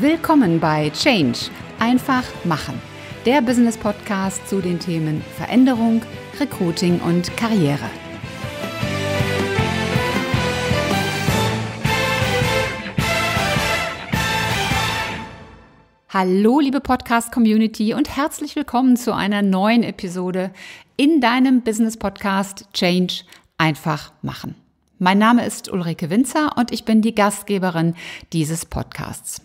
Willkommen bei Change. Einfach machen. Der Business Podcast zu den Themen Veränderung, Recruiting und Karriere. Hallo, liebe Podcast-Community und herzlich willkommen zu einer neuen Episode in deinem Business-Podcast Change einfach machen. Mein Name ist Ulrike Winzer und ich bin die Gastgeberin dieses Podcasts.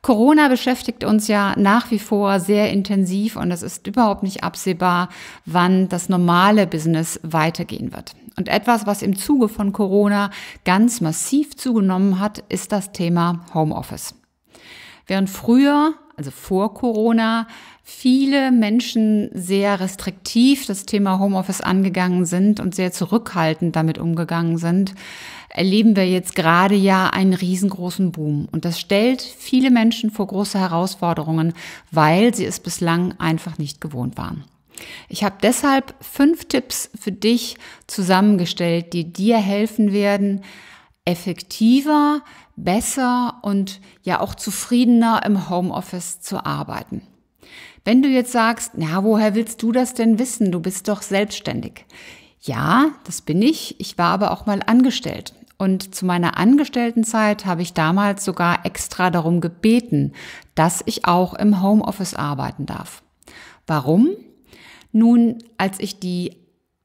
Corona beschäftigt uns ja nach wie vor sehr intensiv und es ist überhaupt nicht absehbar, wann das normale Business weitergehen wird. Und etwas, was im Zuge von Corona ganz massiv zugenommen hat, ist das Thema Homeoffice. Während früher, also vor Corona, viele Menschen sehr restriktiv das Thema Homeoffice angegangen sind und sehr zurückhaltend damit umgegangen sind, erleben wir jetzt gerade ja einen riesengroßen Boom. Und das stellt viele Menschen vor große Herausforderungen, weil sie es bislang einfach nicht gewohnt waren. Ich habe deshalb fünf Tipps für dich zusammengestellt, die dir helfen werden, effektiver, besser und ja auch zufriedener im Homeoffice zu arbeiten. Wenn du jetzt sagst, na, woher willst du das denn wissen? Du bist doch selbstständig. Ja, das bin ich. Ich war aber auch mal angestellt. Und zu meiner Angestelltenzeit habe ich damals sogar extra darum gebeten, dass ich auch im Homeoffice arbeiten darf. Warum? Nun, als ich die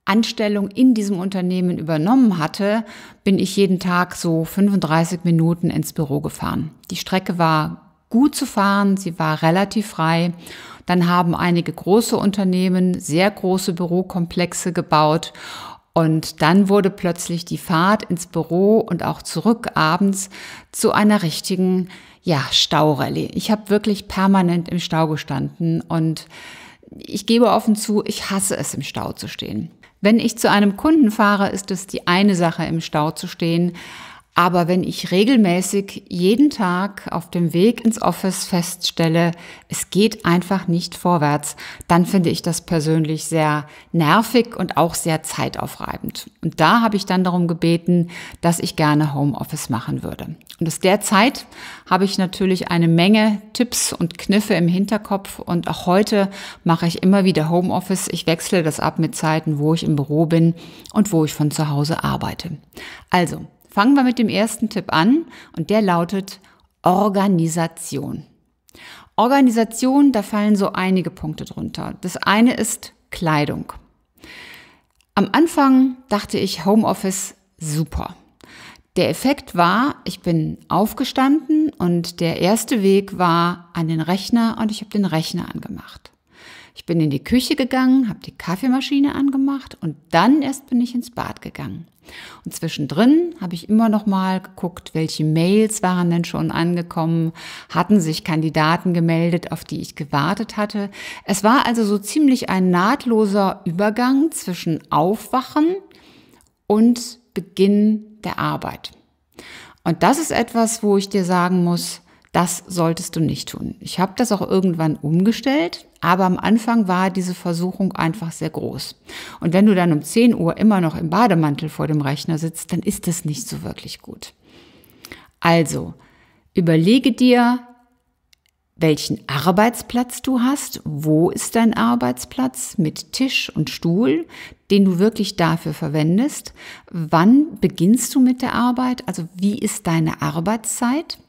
Anstellung in diesem Unternehmen übernommen hatte, bin ich jeden Tag so 35 Minuten ins Büro gefahren. Die Strecke war gut zu fahren, sie war relativ frei dann haben einige große Unternehmen sehr große Bürokomplexe gebaut und dann wurde plötzlich die Fahrt ins Büro und auch zurück abends zu einer richtigen, ja, Staurallye. Ich habe wirklich permanent im Stau gestanden und ich gebe offen zu, ich hasse es, im Stau zu stehen. Wenn ich zu einem Kunden fahre, ist es die eine Sache, im Stau zu stehen. Aber wenn ich regelmäßig jeden Tag auf dem Weg ins Office feststelle, es geht einfach nicht vorwärts, dann finde ich das persönlich sehr nervig und auch sehr zeitaufreibend. Und da habe ich dann darum gebeten, dass ich gerne Homeoffice machen würde. Und aus der Zeit habe ich natürlich eine Menge Tipps und Kniffe im Hinterkopf und auch heute mache ich immer wieder Homeoffice. Ich wechsle das ab mit Zeiten, wo ich im Büro bin und wo ich von zu Hause arbeite. Also, Fangen wir mit dem ersten Tipp an und der lautet Organisation. Organisation, da fallen so einige Punkte drunter. Das eine ist Kleidung. Am Anfang dachte ich Homeoffice super. Der Effekt war, ich bin aufgestanden und der erste Weg war an den Rechner und ich habe den Rechner angemacht. Ich bin in die Küche gegangen, habe die Kaffeemaschine angemacht und dann erst bin ich ins Bad gegangen. Und zwischendrin habe ich immer noch mal geguckt, welche Mails waren denn schon angekommen, hatten sich Kandidaten gemeldet, auf die ich gewartet hatte. Es war also so ziemlich ein nahtloser Übergang zwischen Aufwachen und Beginn der Arbeit. Und das ist etwas, wo ich dir sagen muss, das solltest du nicht tun. Ich habe das auch irgendwann umgestellt, aber am Anfang war diese Versuchung einfach sehr groß. Und wenn du dann um 10 Uhr immer noch im Bademantel vor dem Rechner sitzt, dann ist das nicht so wirklich gut. Also, überlege dir, welchen Arbeitsplatz du hast, wo ist dein Arbeitsplatz mit Tisch und Stuhl, den du wirklich dafür verwendest, wann beginnst du mit der Arbeit, also wie ist deine Arbeitszeit,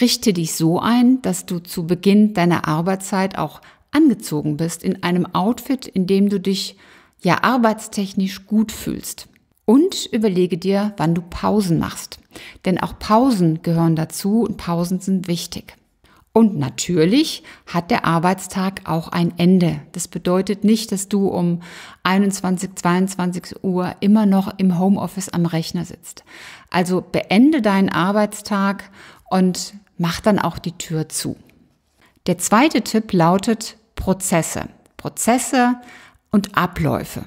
Richte dich so ein, dass du zu Beginn deiner Arbeitszeit auch angezogen bist in einem Outfit, in dem du dich ja arbeitstechnisch gut fühlst. Und überlege dir, wann du Pausen machst. Denn auch Pausen gehören dazu und Pausen sind wichtig. Und natürlich hat der Arbeitstag auch ein Ende. Das bedeutet nicht, dass du um 21, 22 Uhr immer noch im Homeoffice am Rechner sitzt. Also beende deinen Arbeitstag und mach dann auch die Tür zu. Der zweite Tipp lautet Prozesse. Prozesse und Abläufe.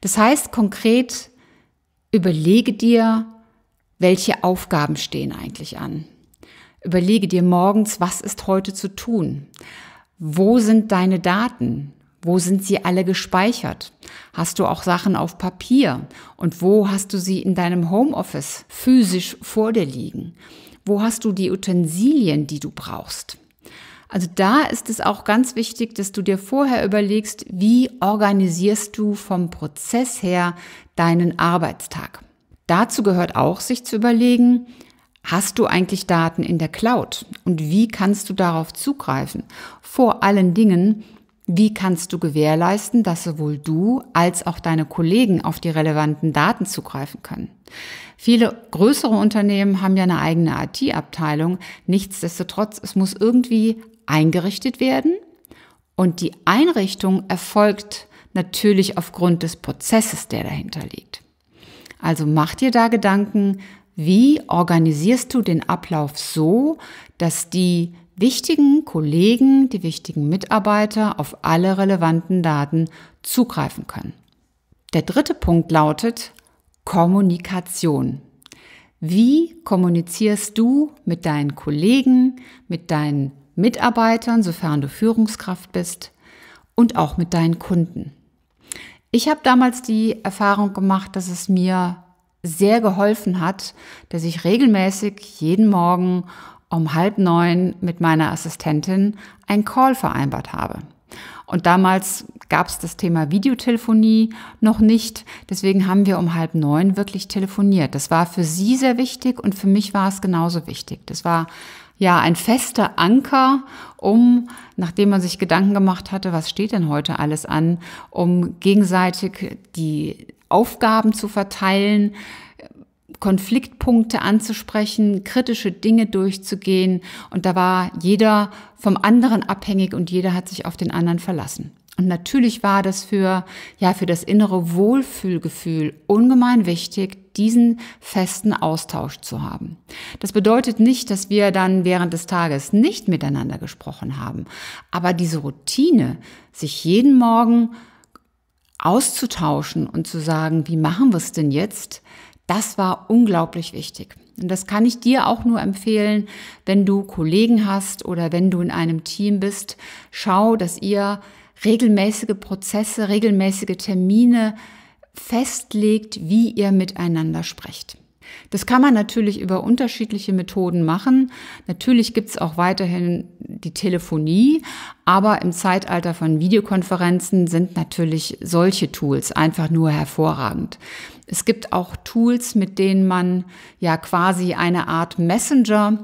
Das heißt konkret, überlege dir, welche Aufgaben stehen eigentlich an. Überlege dir morgens, was ist heute zu tun? Wo sind deine Daten? Wo sind sie alle gespeichert? Hast du auch Sachen auf Papier? Und wo hast du sie in deinem Homeoffice physisch vor dir liegen? Wo hast du die Utensilien, die du brauchst? Also da ist es auch ganz wichtig, dass du dir vorher überlegst, wie organisierst du vom Prozess her deinen Arbeitstag. Dazu gehört auch, sich zu überlegen, Hast du eigentlich Daten in der Cloud? Und wie kannst du darauf zugreifen? Vor allen Dingen, wie kannst du gewährleisten, dass sowohl du als auch deine Kollegen auf die relevanten Daten zugreifen können? Viele größere Unternehmen haben ja eine eigene IT-Abteilung. Nichtsdestotrotz, es muss irgendwie eingerichtet werden. Und die Einrichtung erfolgt natürlich aufgrund des Prozesses, der dahinter liegt. Also mach dir da Gedanken, wie organisierst du den Ablauf so, dass die wichtigen Kollegen, die wichtigen Mitarbeiter auf alle relevanten Daten zugreifen können. Der dritte Punkt lautet Kommunikation. Wie kommunizierst du mit deinen Kollegen, mit deinen Mitarbeitern, sofern du Führungskraft bist, und auch mit deinen Kunden? Ich habe damals die Erfahrung gemacht, dass es mir sehr geholfen hat, dass ich regelmäßig jeden Morgen um halb neun mit meiner Assistentin ein Call vereinbart habe. Und damals gab es das Thema Videotelefonie noch nicht. Deswegen haben wir um halb neun wirklich telefoniert. Das war für sie sehr wichtig und für mich war es genauso wichtig. Das war ja ein fester Anker, um, nachdem man sich Gedanken gemacht hatte, was steht denn heute alles an, um gegenseitig die Aufgaben zu verteilen, Konfliktpunkte anzusprechen, kritische Dinge durchzugehen. Und da war jeder vom anderen abhängig und jeder hat sich auf den anderen verlassen. Und natürlich war das für, ja, für das innere Wohlfühlgefühl ungemein wichtig, diesen festen Austausch zu haben. Das bedeutet nicht, dass wir dann während des Tages nicht miteinander gesprochen haben. Aber diese Routine, sich jeden Morgen auszutauschen und zu sagen, wie machen wir es denn jetzt, das war unglaublich wichtig. Und das kann ich dir auch nur empfehlen, wenn du Kollegen hast oder wenn du in einem Team bist. Schau, dass ihr regelmäßige Prozesse, regelmäßige Termine festlegt, wie ihr miteinander sprecht. Das kann man natürlich über unterschiedliche Methoden machen. Natürlich gibt es auch weiterhin die Telefonie. Aber im Zeitalter von Videokonferenzen sind natürlich solche Tools einfach nur hervorragend. Es gibt auch Tools, mit denen man ja quasi eine Art Messenger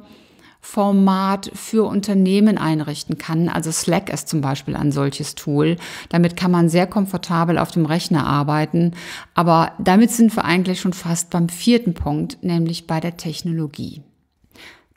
Format für Unternehmen einrichten kann. Also Slack ist zum Beispiel ein solches Tool. Damit kann man sehr komfortabel auf dem Rechner arbeiten. Aber damit sind wir eigentlich schon fast beim vierten Punkt, nämlich bei der Technologie.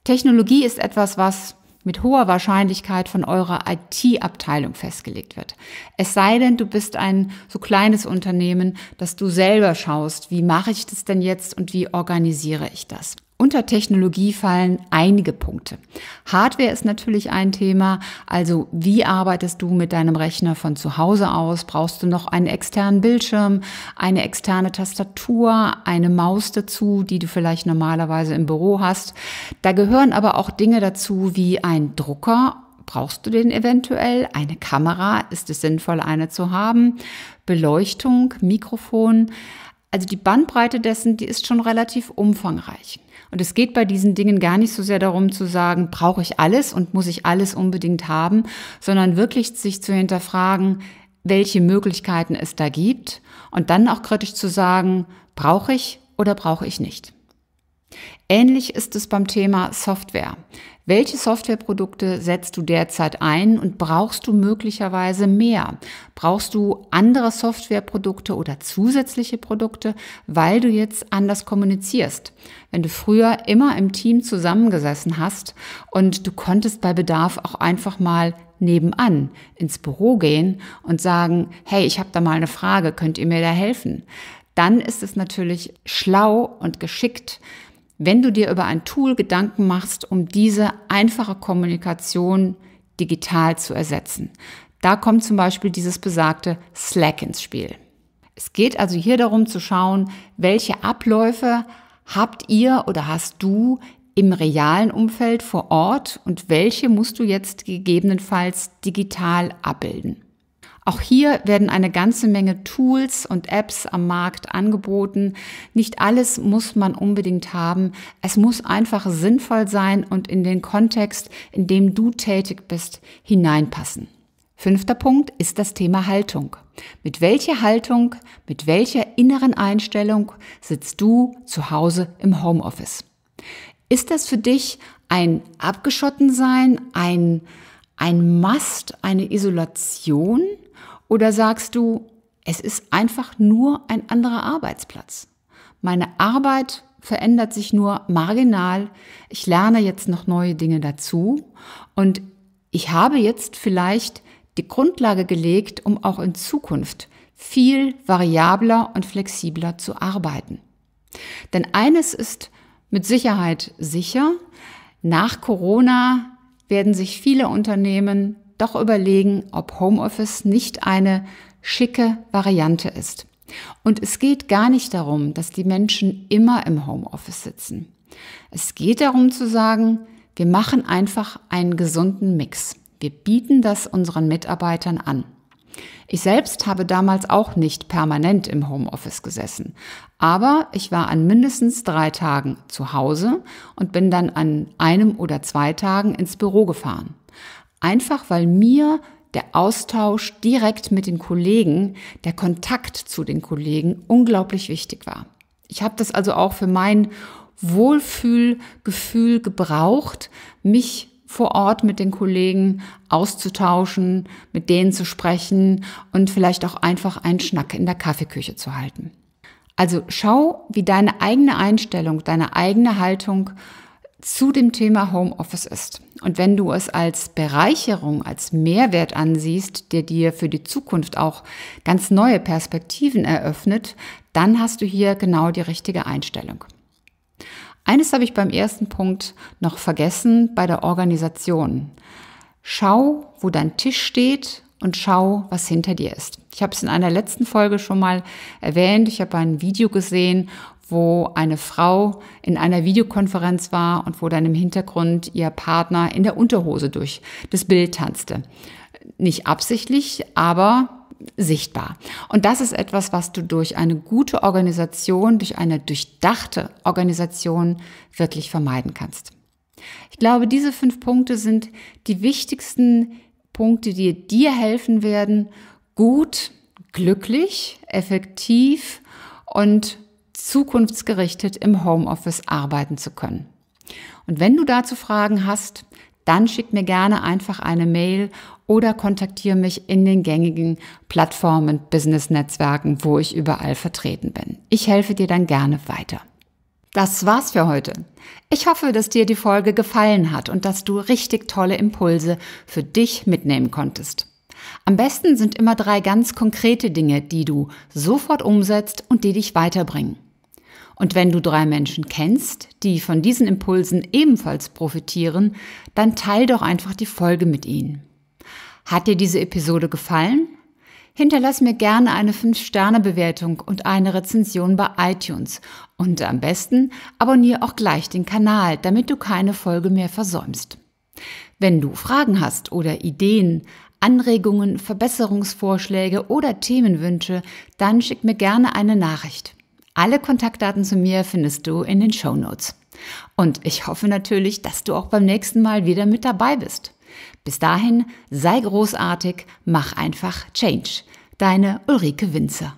Technologie ist etwas, was mit hoher Wahrscheinlichkeit von eurer IT-Abteilung festgelegt wird. Es sei denn, du bist ein so kleines Unternehmen, dass du selber schaust, wie mache ich das denn jetzt und wie organisiere ich das. Unter Technologie fallen einige Punkte. Hardware ist natürlich ein Thema, also wie arbeitest du mit deinem Rechner von zu Hause aus? Brauchst du noch einen externen Bildschirm, eine externe Tastatur, eine Maus dazu, die du vielleicht normalerweise im Büro hast? Da gehören aber auch Dinge dazu wie ein Drucker Brauchst du den eventuell? Eine Kamera? Ist es sinnvoll, eine zu haben? Beleuchtung, Mikrofon? Also die Bandbreite dessen, die ist schon relativ umfangreich. Und es geht bei diesen Dingen gar nicht so sehr darum zu sagen, brauche ich alles und muss ich alles unbedingt haben, sondern wirklich sich zu hinterfragen, welche Möglichkeiten es da gibt und dann auch kritisch zu sagen, brauche ich oder brauche ich nicht. Ähnlich ist es beim Thema Software. Welche Softwareprodukte setzt du derzeit ein und brauchst du möglicherweise mehr? Brauchst du andere Softwareprodukte oder zusätzliche Produkte, weil du jetzt anders kommunizierst? Wenn du früher immer im Team zusammengesessen hast und du konntest bei Bedarf auch einfach mal nebenan ins Büro gehen und sagen, hey, ich habe da mal eine Frage, könnt ihr mir da helfen? Dann ist es natürlich schlau und geschickt, wenn du dir über ein Tool Gedanken machst, um diese einfache Kommunikation digital zu ersetzen. Da kommt zum Beispiel dieses besagte Slack ins Spiel. Es geht also hier darum zu schauen, welche Abläufe habt ihr oder hast du im realen Umfeld vor Ort und welche musst du jetzt gegebenenfalls digital abbilden. Auch hier werden eine ganze Menge Tools und Apps am Markt angeboten. Nicht alles muss man unbedingt haben. Es muss einfach sinnvoll sein und in den Kontext, in dem du tätig bist, hineinpassen. Fünfter Punkt ist das Thema Haltung. Mit welcher Haltung, mit welcher inneren Einstellung sitzt du zu Hause im Homeoffice? Ist das für dich ein Abgeschottensein, ein, ein Mast, eine Isolation? Oder sagst du, es ist einfach nur ein anderer Arbeitsplatz. Meine Arbeit verändert sich nur marginal. Ich lerne jetzt noch neue Dinge dazu und ich habe jetzt vielleicht die Grundlage gelegt, um auch in Zukunft viel variabler und flexibler zu arbeiten. Denn eines ist mit Sicherheit sicher, nach Corona werden sich viele Unternehmen doch überlegen, ob Homeoffice nicht eine schicke Variante ist. Und es geht gar nicht darum, dass die Menschen immer im Homeoffice sitzen. Es geht darum zu sagen, wir machen einfach einen gesunden Mix. Wir bieten das unseren Mitarbeitern an. Ich selbst habe damals auch nicht permanent im Homeoffice gesessen, aber ich war an mindestens drei Tagen zu Hause und bin dann an einem oder zwei Tagen ins Büro gefahren. Einfach weil mir der Austausch direkt mit den Kollegen, der Kontakt zu den Kollegen unglaublich wichtig war. Ich habe das also auch für mein Wohlfühlgefühl gebraucht, mich vor Ort mit den Kollegen auszutauschen, mit denen zu sprechen und vielleicht auch einfach einen Schnack in der Kaffeeküche zu halten. Also schau, wie deine eigene Einstellung, deine eigene Haltung zu dem Thema Homeoffice ist. Und wenn du es als Bereicherung, als Mehrwert ansiehst, der dir für die Zukunft auch ganz neue Perspektiven eröffnet, dann hast du hier genau die richtige Einstellung. Eines habe ich beim ersten Punkt noch vergessen bei der Organisation. Schau, wo dein Tisch steht und schau, was hinter dir ist. Ich habe es in einer letzten Folge schon mal erwähnt. Ich habe ein Video gesehen, wo eine Frau in einer Videokonferenz war und wo dann im Hintergrund ihr Partner in der Unterhose durch das Bild tanzte. Nicht absichtlich, aber sichtbar. Und das ist etwas, was du durch eine gute Organisation, durch eine durchdachte Organisation wirklich vermeiden kannst. Ich glaube, diese fünf Punkte sind die wichtigsten Punkte, die dir helfen werden, gut, glücklich, effektiv und zukunftsgerichtet im Homeoffice arbeiten zu können. Und wenn du dazu Fragen hast, dann schick mir gerne einfach eine Mail oder kontaktiere mich in den gängigen Plattformen, Business-Netzwerken, wo ich überall vertreten bin. Ich helfe dir dann gerne weiter. Das war's für heute. Ich hoffe, dass dir die Folge gefallen hat und dass du richtig tolle Impulse für dich mitnehmen konntest. Am besten sind immer drei ganz konkrete Dinge, die du sofort umsetzt und die dich weiterbringen. Und wenn du drei Menschen kennst, die von diesen Impulsen ebenfalls profitieren, dann teil doch einfach die Folge mit ihnen. Hat dir diese Episode gefallen? Hinterlass mir gerne eine 5-Sterne-Bewertung und eine Rezension bei iTunes. Und am besten abonniere auch gleich den Kanal, damit du keine Folge mehr versäumst. Wenn du Fragen hast oder Ideen, Anregungen, Verbesserungsvorschläge oder Themenwünsche, dann schick mir gerne eine Nachricht. Alle Kontaktdaten zu mir findest du in den Show Notes. Und ich hoffe natürlich, dass du auch beim nächsten Mal wieder mit dabei bist. Bis dahin, sei großartig, mach einfach Change. Deine Ulrike Winzer.